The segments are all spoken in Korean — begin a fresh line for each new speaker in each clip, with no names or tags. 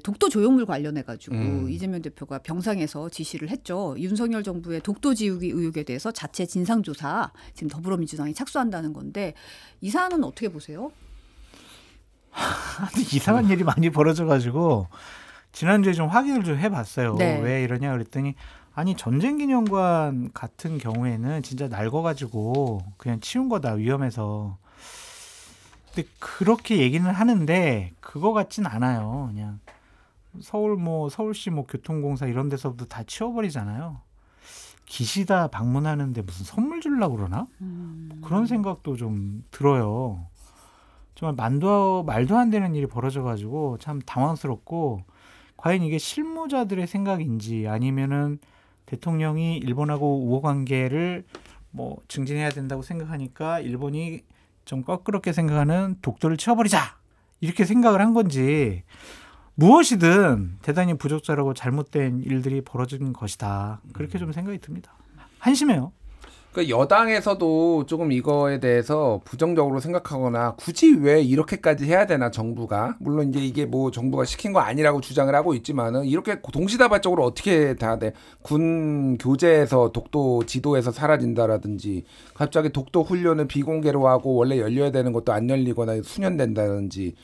독도 조형물 관련해 가지고 음. 이재명 대표가 병상에서 지시를 했죠. 윤석열 정부의 독도 지우기 의혹에 대해서 자체 진상 조사 지금 더불어민주당이 착수한다는 건데 이 사안은 어떻게 보세요?
이상한 일이 많이 벌어져 가지고 지난주에 좀 확인을 좀 해봤어요. 네. 왜 이러냐 그랬더니 아니 전쟁기념관 같은 경우에는 진짜 낡아가지고 그냥 치운 거다 위험해서 근데 그렇게 얘기는 하는데 그거 같진 않아요. 그냥 서울 뭐 서울시 뭐 교통공사 이런 데서도 다 치워버리잖아요. 기시다 방문하는데 무슨 선물 줄라 그러나 뭐 음. 그런 생각도 좀 들어요. 정말 만도 말도 안 되는 일이 벌어져가지고 참 당황스럽고 과연 이게 실무자들의 생각인지 아니면은 대통령이 일본하고 우호 관계를 뭐 증진해야 된다고 생각하니까 일본이 좀 거끄럽게 생각하는 독도를 치워버리자 이렇게 생각을 한 건지 무엇이든 대단히 부적절하고 잘못된 일들이 벌어지는 것이다. 그렇게 음. 좀 생각이 듭니다. 한심해요.
그 여당에서도 조금 이거에 대해서 부정적으로 생각하거나 굳이 왜 이렇게까지 해야 되나 정부가 물론 이제 이게 뭐 정부가 시킨 거 아니라고 주장을 하고 있지만은 이렇게 동시다발적으로 어떻게 다 돼? 군 교재에서 독도 지도에서 사라진다라든지 갑자기 독도 훈련을 비공개로 하고 원래 열려야 되는 것도 안 열리거나 수년된다든지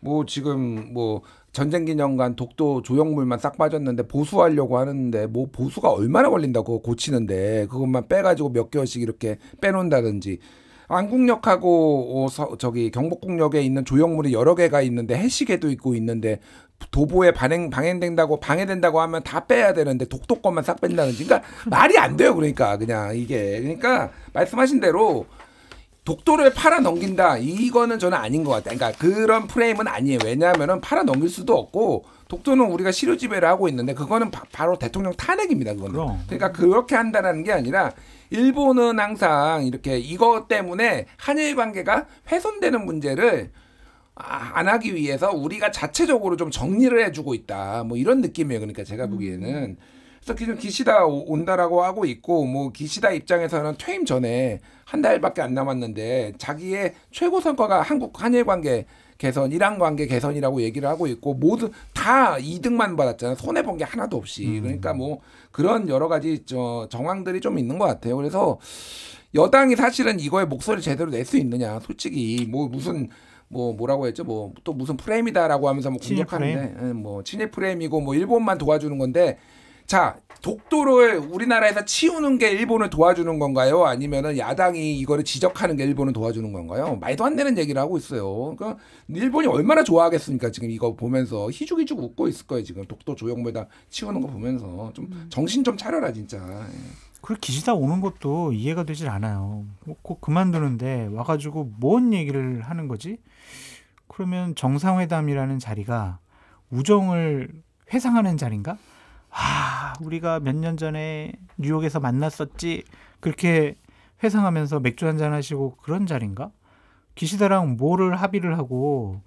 뭐 지금 뭐 전쟁기념관 독도 조형물만 싹 빠졌는데 보수하려고 하는데 뭐 보수가 얼마나 걸린다고 고치는데 그것만 빼가지고 몇 개월씩 이렇게 빼놓는다든지 안국역하고 어, 서, 저기 경복궁역에 있는 조형물이 여러 개가 있는데 해시계도 있고 있는데 도보에 반행 방해된다고 방해된다고 하면 다 빼야 되는데 독도 것만 싹뺀다든지 그러니까 말이 안 돼요 그러니까 그냥 이게 그러니까 말씀하신 대로 독도를 팔아 넘긴다 이거는 저는 아닌 것 같아요. 그러니까 그런 프레임은 아니에요. 왜냐하면 팔아 넘길 수도 없고 독도는 우리가 실효 지배를 하고 있는데 그거는 바, 로 대통령 탄핵입니다. 그거는. 그럼. 그러니까 그렇게 한다는게 아니라 일본은 항상 이렇게 이것 때문에 한일 관계가 훼손되는 문제를 아, 안 하기 위해서 우리가 자체적으로 좀 정리를 해주고 있다. 뭐 이런 느낌이에요. 그러니까 제가 음. 보기에는. 음. 그래서 기시다 온다라고 하고 있고 뭐 기시다 입장에서는 퇴임 전에 한 달밖에 안 남았는데 자기의 최고 성과가 한국 한일 관계 개선, 이란 관계 개선이라고 얘기를 하고 있고 모두 다 이득만 받았잖아요. 손해 본 게 하나도 없이. 음. 그러니까 뭐 그런 여러 가지 저 정황들이 좀 있는 것 같아요. 그래서 여당이 사실은 이거에 목소리 를 제대로 낼 수 있느냐. 솔직히 뭐 무슨 뭐 뭐라고 했죠 뭐 또 무슨 프레임이다라고 하면서 뭐 공격하는데 예, 뭐 친일 프레임이고 뭐 일본만 도와주는 건데 자, 독도를 우리나라에서 치우는 게 일본을 도와주는 건가요? 아니면은 야당이 이거를 지적하는 게 일본을 도와주는 건가요? 말도 안 되는 얘기를 하고 있어요. 그러니까 일본이 얼마나 좋아하겠습니까? 지금 이거 보면서 희죽희죽 웃고 있을 거예요. 지금 독도 조형물다 치우는 거 보면서 좀 음. 정신 좀 차려라 진짜. 예.
그리고 기시다 오는 것도 이해가 되질 않아요. 꼭 그만두는데 와가지고 뭔 얘기를 하는 거지? 그러면 정상회담이라는 자리가 우정을 회상하는 자리인가? 아, 우리가 몇 년 전에 뉴욕에서 만났었지. 그렇게 회상하면서 맥주 한 잔 하시고 그런 자리인가? 기시다랑 뭐를 합의를 하고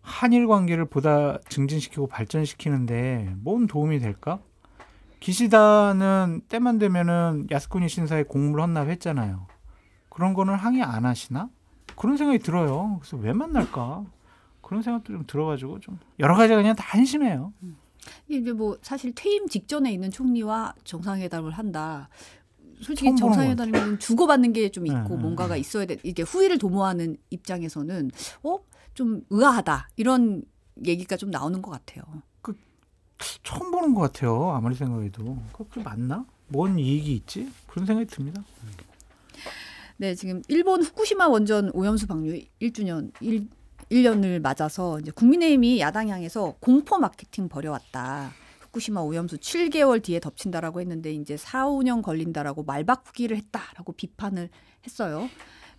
한일 관계를 보다 증진시키고 발전시키는데 뭔 도움이 될까? 기시다는 때만 되면은 야스쿠니 신사에 공물 헌납했잖아요. 그런 거는 항의 안 하시나? 그런 생각이 들어요. 그래서 왜 만날까? 그런 생각도 좀 들어가지고 좀 여러 가지가 그냥 다 한심해요. 음.
이제 뭐 사실 퇴임 직전에 있는 총리와 정상회담을 한다. 솔직히 정상회담은 주고받는 게 좀 있고 네, 네 뭔가가 네. 있어야 돼. 이게 후위를 도모하는 입장에서는 어? 좀 의아하다. 이런 얘기가 좀
나오는 것 같아요. 그 처음 보는 것 같아요. 아무리 생각해도. 그게 맞나? 뭔 이익이 있지? 그런 생각이 듭니다.
네, 지금 일본 후쿠시마 원전 오염수 방류 1주년 일, 1년을 맞아서 이제 국민의힘이 야당 향해서 공포 마케팅 벌여왔다. 후쿠시마 오염수 7개월 뒤에 덮친다라고 했는데 이제 4, 5년 걸린다라고 말바꾸기를 했다라고 비판을 했어요.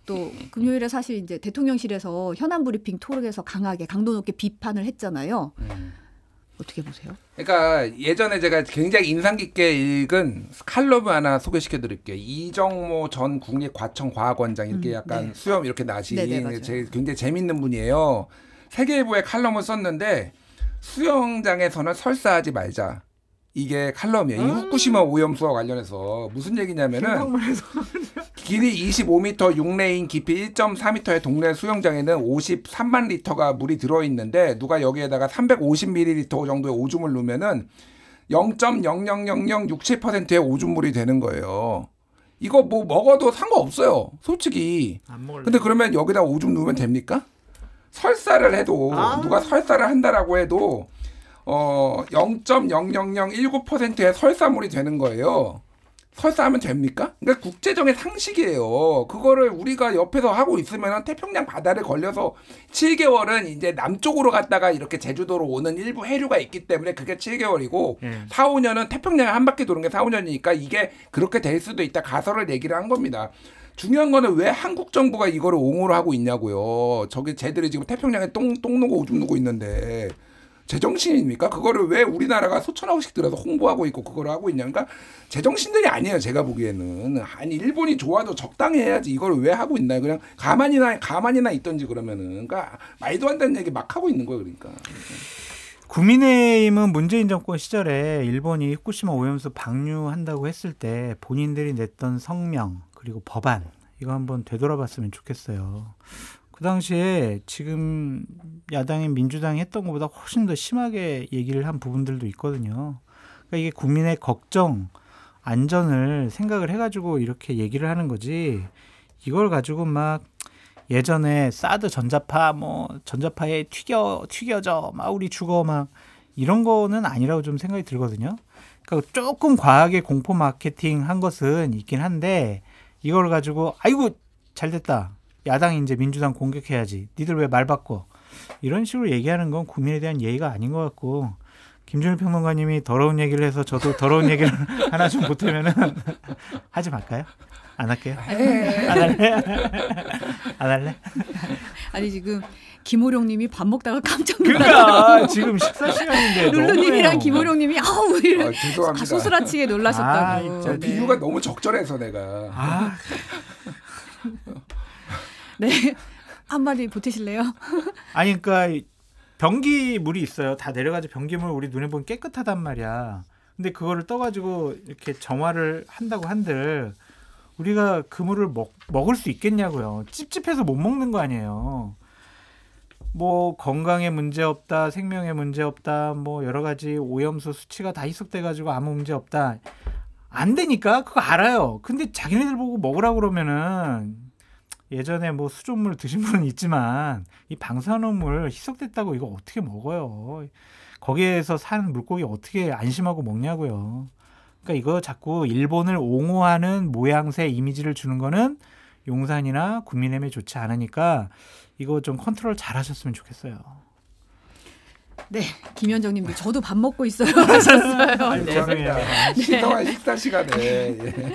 또 금요일에 사실 이제 대통령실에서 현안 브리핑 토론에서 강하게 강도 높게 비판을 했잖아요. 음.
어떻게 보세요? 그러니까 예전에 제가 굉장히 인상 깊게 읽은 칼럼 하나 소개시켜 드릴게요. 이정모 전 국립과천과학원장 이렇게 음, 약간 네. 수염 이렇게 나신 네네, 네, 제, 굉장히 재밌는 분이에요. 세계일보에 칼럼을 썼는데 수영장에서는 설사하지 말자. 이게 칼럼이에요. 음. 이 후쿠시마 오염수와 관련해서 무슨 얘기냐면은 길이 25m, 6레인, 깊이 1.4m의 동네 수영장에는 53만 리터가 물이 들어있는데 누가 여기에다가 350ml 정도의 오줌을 넣으면은 0 0 0 0 0 6 7의 오줌물이 되는 거예요. 이거 뭐 먹어도 상관없어요. 솔직히. 근데 그러면 여기다 오줌 넣으면 됩니까? 설사를 해도 아 누가 설사를 한다라고 해도 어 0.0001%의 설사물이 되는 거예요. 설사하면 됩니까? 그러니까 국제적인 상식이에요. 그거를 우리가 옆에서 하고 있으면 태평양 바다를 걸려서 7개월은 이제 남쪽으로 갔다가 이렇게 제주도로 오는 일부 해류가 있기 때문에 그게 7개월이고 음. 예. 4, 5년은 태평양을 한 바퀴 도는 게 4, 5년이니까 이게 그렇게 될 수도 있다 가설을 얘기를 한 겁니다. 중요한 거는 왜 한국 정부가 이거를 옹호를 하고 있냐고요. 저기 쟤들이 지금 태평양에 똥, 똥 누고 오줌 누고 있는데. 제정신입니까? 그거를 왜 우리나라가 소천하고씩 들어서 홍보하고 있고 그걸 하고 있냐. 그러니까 제정신들이 아니에요. 제가 보기에는. 아니, 일본이 좋아도 적당히 해야지. 이걸 왜 하고 있나요? 그냥 가만히나, 가만히나 있던지 그러면은. 그러니까 말도 안 되는 얘기 막 하고 있는 거예요. 그러니까.
국민의힘은 문재인 정권 시절에 일본이 후쿠시마 오염수 방류한다고 했을 때 본인들이 냈던 성명 그리고 법안 이거 한번 되돌아봤으면 좋겠어요. 그 당시에 지금 야당인 민주당이 했던 것보다 훨씬 더 심하게 얘기를 한 부분들도 있거든요. 그러니까 이게 국민의 걱정, 안전을 생각을 해가지고 이렇게 얘기를 하는 거지. 이걸 가지고 막 예전에 사드 전자파 뭐 전자파에 튀겨 튀겨져 막 우리 죽어 막 이런 거는 아니라고 좀 생각이 들거든요. 그러니까 조금 과하게 공포 마케팅 한 것은 있긴 한데 이걸 가지고 아이고 잘 됐다. 야당이 이제 민주당 공격해야지. 니들 왜말 바꿔? 이런 식으로 얘기하는 건 국민에 대한 예의가 아닌 것 같고 김준일 평론가님이 더러운 얘기를 해서 저도 더러운 얘기를 하나 좀 보태면은 하지 말까요? 안 할게요. 아, 네. 안 할래? 안 할래?
아니 지금 김호룡님이 밥 먹다가 깜짝 놀랐다고. 그러니까. 아, 지금 식사 시간인데. 룰루님이랑 김호룡님이 아우 아, 이런 아, 소스라치게 놀라셨다고.
아, 네. 비유가 너무 적절해서 내가. 아,
네. 한 마리 보태실래요?
아니 그러니까 변기물이 있어요. 다 내려가서 변기물 우리 눈에 보면 깨끗하단 말이야. 근데 그거를 떠가지고 이렇게 정화를 한다고 한들 우리가 그물을 먹, 먹을 수 있겠냐고요. 찝찝해서 못 먹는 거 아니에요. 뭐 건강에 문제 없다, 생명에 문제 없다, 뭐 여러 가지 오염수 수치가 다 희석돼 가지고 아무 문제 없다. 안 되니까 그거 알아요. 근데 자기네들 보고 먹으라 그러면은 예전에 뭐수족물 드신 분은 있지만 이 방사능물 희석됐다고 이거 어떻게 먹어요? 거기에서 사 물고기 어떻게 안심하고 먹냐고요. 그러니까 이거 자꾸 일본을 옹호하는 모양새 이미지를 주는 거는 용산이나 국민의힘에 좋지 않으니까 이거 좀 컨트롤 잘 하셨으면 좋겠어요. 네, 김현정님도 저도 밥 먹고 있어요. 하셨어요.
아니, 죄송해요. 네. 네. 식사, 식사 시간에. 예.